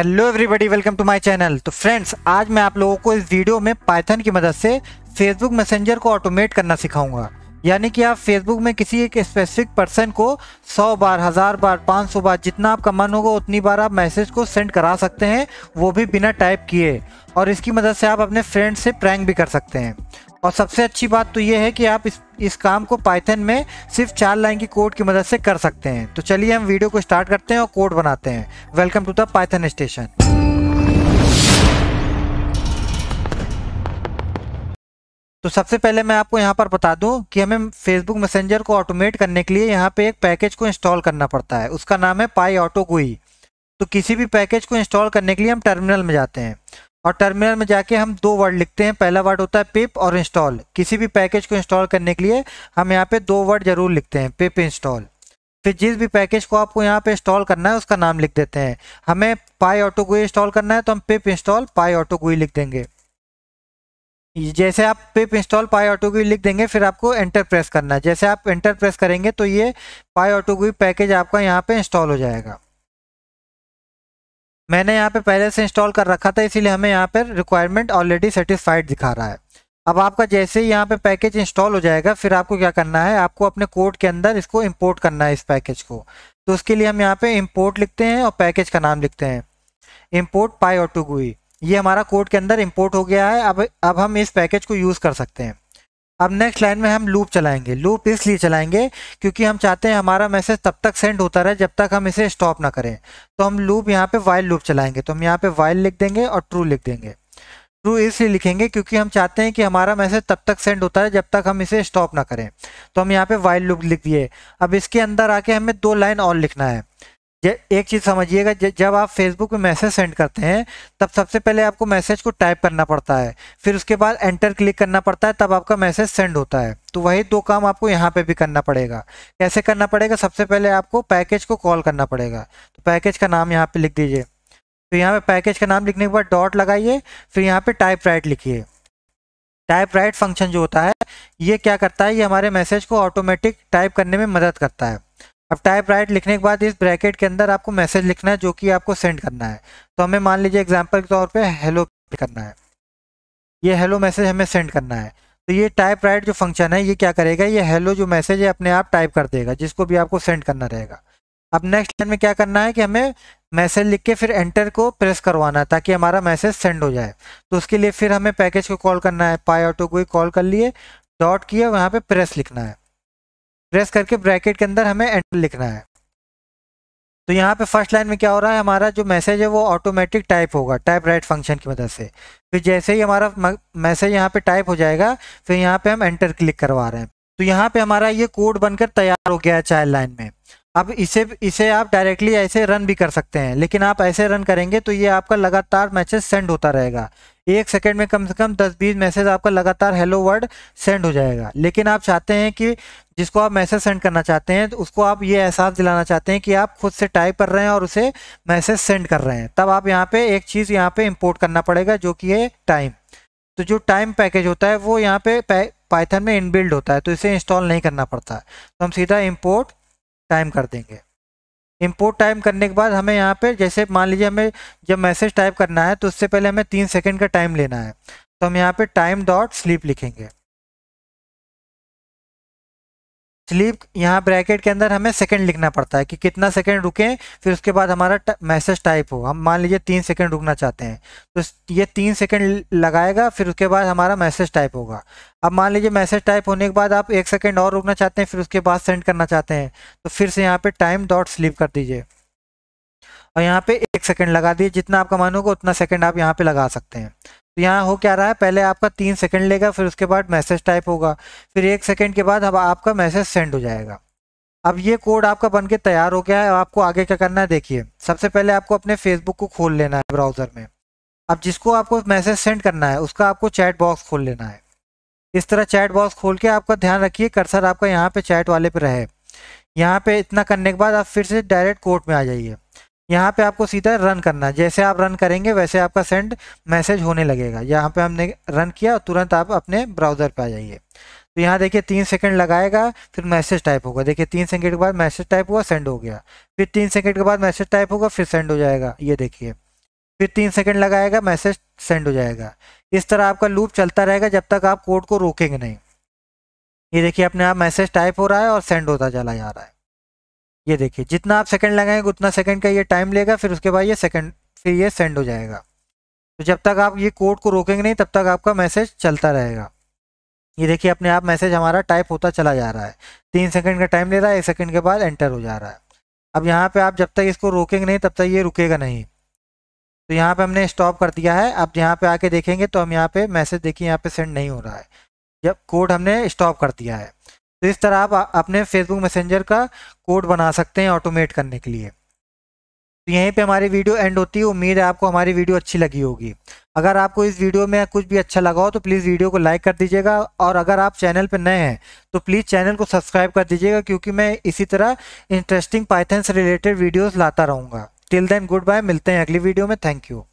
hello everybody welcome to my channel तो friends आज मैं आप लोगों को इस वीडियो में पाइथन की मदद से फेसबुक मैसेंजर को ऑटोमेट करना सिखाऊंगा यानी कि आप फेसबुक में किसी एक स्पेसिफिक पर्सन को 100 बार हज़ार बार 500 बार जितना आपका मन होगा उतनी बार आप मैसेज को सेंड करा सकते हैं वो भी बिना टाइप किए और इसकी मदद से आप अपने फ्रेंड से प्रैंक भी कर सकते हैं और सबसे अच्छी बात तो ये है कि आप इस इस काम को पाइथन में सिर्फ चार लाइन की कोड की मदद से कर सकते हैं तो चलिए हम वीडियो को स्टार्ट करते हैं और कोड बनाते हैं welcome to the Python station तो सबसे पहले मैं आपको यहाँ पर बता दूँ कि हमें फेसबुक मैसेंजर को ऑटोमेट करने के लिए यहाँ पे एक पैकेज को इंस्टॉल करना पड़ता है उसका नाम है पाई ऑटो गुई तो किसी भी पैकेज को इंस्टॉल करने के लिए हम टर्मिनल में जाते हैं और टर्मिनल में जाके हम दो वर्ड लिखते हैं पहला वर्ड होता है पिप और इंस्टॉल किसी भी पैकेज को इंस्टॉल करने के लिए हम यहाँ पर दो वर्ड जरूर लिखते हैं पिप इंस्टॉल फिर जिस भी पैकेज को आपको यहाँ पे इंस्टॉल करना है उसका नाम लिख देते हैं हमें पाई ऑटो गुई इंस्टॉल करना है तो हम पिप इंस्टॉल पाई ऑटो गुई लिख देंगे जैसे आप पिप इंस्टॉल पाई ऑटो की लिख देंगे फिर आपको एंटर प्रेस करना है जैसे आप एंटर प्रेस करेंगे तो ये पाई ऑटो की पैकेज आपका यहाँ पे इंस्टॉल हो जाएगा मैंने यहाँ पे पहले से इंस्टॉल कर रखा था इसीलिए हमें यहाँ पर रिक्वायरमेंट ऑलरेडी सेटिस्फाइड दिखा रहा है अब आपका जैसे ही यहाँ पे पैकेज इंस्टॉल हो जाएगा फिर आपको क्या करना है आपको अपने कोड के अंदर इसको इम्पोर्ट करना है इस पैकेज को तो उसके लिए हम यहाँ पे इम्पोर्ट लिखते हैं और पैकेज का नाम लिखते हैं इम्पोर्ट पाई ऑटो गुई ये हमारा कोड के अंदर इंपोर्ट हो गया है अब अब हम इस पैकेज को यूज़ कर सकते हैं अब नेक्स्ट लाइन में हम लूप चलाएंगे लूप इसलिए चलाएंगे क्योंकि हम चाहते हैं हमारा मैसेज तब तक सेंड होता रहे जब तक हम इसे स्टॉप ना करें तो हम लूप यहाँ पे वाइल लूप चलाएंगे तो हम यहाँ पे वाइल लिख देंगे और ट्रू लिख देंगे ट्रू इसलिए लिखेंगे क्योंकि हम चाहते हैं कि हमारा मैसेज तब तक सेंड होता है जब तक हम इसे स्टॉप ना करें तो हम यहाँ पे वाइल लूप लिख दिए अब इसके अंदर आके हमें दो लाइन और लिखना है एक चीज़ समझिएगा जब आप फेसबुक में मैसेज सेंड करते हैं तब सबसे पहले आपको मैसेज को टाइप करना पड़ता है फिर उसके बाद एंटर क्लिक करना पड़ता है तब आपका मैसेज सेंड होता है तो वही दो काम आपको यहाँ पे भी करना पड़ेगा कैसे करना पड़ेगा सबसे पहले आपको पैकेज को कॉल करना पड़ेगा तो पैकेज का नाम यहाँ पर लिख दीजिए तो यहाँ पर पैकेज का नाम लिखने के बाद डॉट लगाइए फिर यहाँ पर टाइप राइट लिखिए टाइप राइट फंक्शन जो होता है ये क्या करता है ये हमारे मैसेज को ऑटोमेटिक टाइप करने में मदद करता है अब टाइप राइट लिखने के बाद इस ब्रैकेट के अंदर आपको मैसेज लिखना है जो कि आपको सेंड करना है तो हमें मान लीजिए एग्जाम्पल के तौर पर हेलो करना है ये हेलो मैसेज हमें सेंड करना है तो ये टाइप राइट जो फंक्शन है ये क्या करेगा ये हेलो जो मैसेज है अपने आप टाइप कर देगा जिसको भी आपको सेंड करना रहेगा अब नेक्स्ट लाइन में क्या करना है कि हमें मैसेज लिख के फिर एंटर को प्रेस करवाना है ताकि हमारा मैसेज सेंड हो जाए तो उसके लिए फिर हमें पैकेज को कॉल करना है पाई ऑटो को कॉल कर लिए डॉट किया वहाँ पे प्रेस लिखना है प्रेस करके ब्रैकेट के अंदर हमें एंटर लिखना है तो यहाँ पे फर्स्ट लाइन में क्या हो रहा है हमारा जो मैसेज है वो ऑटोमेटिक टाइप होगा टाइप राइट फंक्शन की मदद से फिर जैसे ही हमारा मैसेज यहाँ पे टाइप हो जाएगा फिर यहाँ पे हम एंटर क्लिक करवा रहे हैं तो यहाँ पे हमारा ये कोड बनकर तैयार हो गया है चाइल्ड लाइन में अब इसे इसे आप डायरेक्टली ऐसे रन भी कर सकते हैं लेकिन आप ऐसे रन करेंगे तो ये आपका लगातार मैसेज सेंड होता रहेगा एक सेकेंड में कम से कम दस बीस मैसेज आपका लगातार हेलो वर्ड सेंड हो जाएगा लेकिन आप चाहते हैं कि जिसको आप मैसेज सेंड करना चाहते हैं तो उसको आप ये एहसास दिलाना चाहते हैं कि आप खुद से टाइप कर रहे हैं और उसे मैसेज सेंड कर रहे हैं तब आप यहाँ पे एक चीज़ यहाँ पे इम्पोर्ट करना पड़ेगा जो कि है टाइम तो जो टाइम पैकेज होता है वो यहाँ पे पाइथन में इनबिल्ड होता है तो इसे इंस्टॉल नहीं करना पड़ता है तो हम सीधा इम्पोर्ट टाइम कर देंगे इम्पोर्ट टाइम करने के बाद हमें यहाँ पे जैसे मान लीजिए हमें जब मैसेज टाइप करना है तो उससे पहले हमें तीन सेकंड का टाइम लेना है तो हम यहाँ पे टाइम डॉट स्लीप लिखेंगे स्लीप यहाँ ब्रैकेट के अंदर हमें सेकंड लिखना पड़ता है कि कितना सेकंड रुकें फिर उसके बाद हमारा मैसेज टाइप हो हम मान लीजिए तीन सेकंड रुकना चाहते हैं तो ये तीन सेकंड लगाएगा फिर उसके बाद हमारा मैसेज टाइप होगा अब मान लीजिए मैसेज टाइप होने के बाद आप एक सेकेंड और रुकना चाहते हैं फिर उसके बाद सेंड करना चाहते हैं तो फिर से यहाँ पर टाइम डॉट स्लीप कर दीजिए और यहाँ पर एक सेकेंड लगा दीजिए जितना आपका मन होगा उतना सेकेंड आप यहाँ पर लगा सकते हैं तो यहाँ हो क्या रहा है पहले आपका तीन सेकंड लेगा फिर उसके बाद मैसेज टाइप होगा फिर एक सेकंड के बाद अब आपका मैसेज सेंड हो जाएगा अब ये कोड आपका बन के तैयार हो गया है अब आपको आगे क्या करना है देखिए सबसे पहले आपको अपने फेसबुक को खोल लेना है ब्राउज़र में अब जिसको आपको मैसेज सेंड करना है उसका आपको चैट बॉक्स खोल लेना है इस तरह चैट बॉक्स खोल के आपका ध्यान रखिए कर्सर आपका यहाँ पे चैट वाले पे रहे यहाँ पे इतना करने के बाद आप फिर से डायरेक्ट कोर्ट में आ जाइए यहाँ पे आपको सीधा रन करना है जैसे आप रन करेंगे वैसे आपका सेंड मैसेज होने लगेगा यहाँ पे हमने रन किया और तुरंत आप अपने ब्राउज़र पे आ जाइए तो यहाँ देखिए तीन सेकंड लगाएगा फिर मैसेज टाइप होगा देखिए तीन सेकंड के बाद मैसेज टाइप हुआ सेंड हो गया फिर तीन सेकंड के बाद मैसेज टाइप होगा फिर सेंड हो जाएगा ये देखिए फिर तीन सेकंड लगाएगा मैसेज सेंड हो जाएगा इस तरह आपका लूप चलता रहेगा जब तक आप कोड को रोकेंगे नहीं ये देखिए अपने आप मैसेज टाइप हो रहा है और सेंड होता चला जा रहा है ये देखिए जितना आप सेकंड लगाएंगे उतना सेकंड का ये टाइम लेगा फिर उसके बाद ये सेकंड फिर ये सेंड हो जाएगा तो जब तक आप ये कोड को रोकेंगे नहीं तब तक आपका मैसेज चलता रहेगा ये देखिए अपने आप मैसेज हमारा टाइप होता चला जा रहा है तीन सेकंड का टाइम ले रहा है एक सेकंड के बाद एंटर हो जा रहा है अब यहाँ पे आप जब तक इसको रोकेंगे नहीं तब तक ये रुकेगा नहीं तो यहाँ पे हमने स्टॉप कर दिया है अब यहाँ पे आके देखेंगे तो हम यहाँ पे मैसेज देखिए यहाँ पे सेंड नहीं हो रहा है जब कोड हमने स्टॉप कर दिया है तो इस तरह आप अपने फेसबुक मैसेंजर का कोड बना सकते हैं ऑटोमेट करने के लिए तो यहीं पे हमारी वीडियो एंड होती है उम्मीद है आपको हमारी वीडियो अच्छी लगी होगी अगर आपको इस वीडियो में कुछ भी अच्छा लगा हो तो प्लीज़ वीडियो को लाइक कर दीजिएगा और अगर आप चैनल पर नए हैं तो प्लीज़ चैनल को सब्सक्राइब कर दीजिएगा क्योंकि मैं इसी तरह इंटरेस्टिंग पाइथन से रिलेटेड वीडियोज़ लाता रहूँगा टिल देन गुड बाय मिलते हैं अगली वीडियो में थैंक यू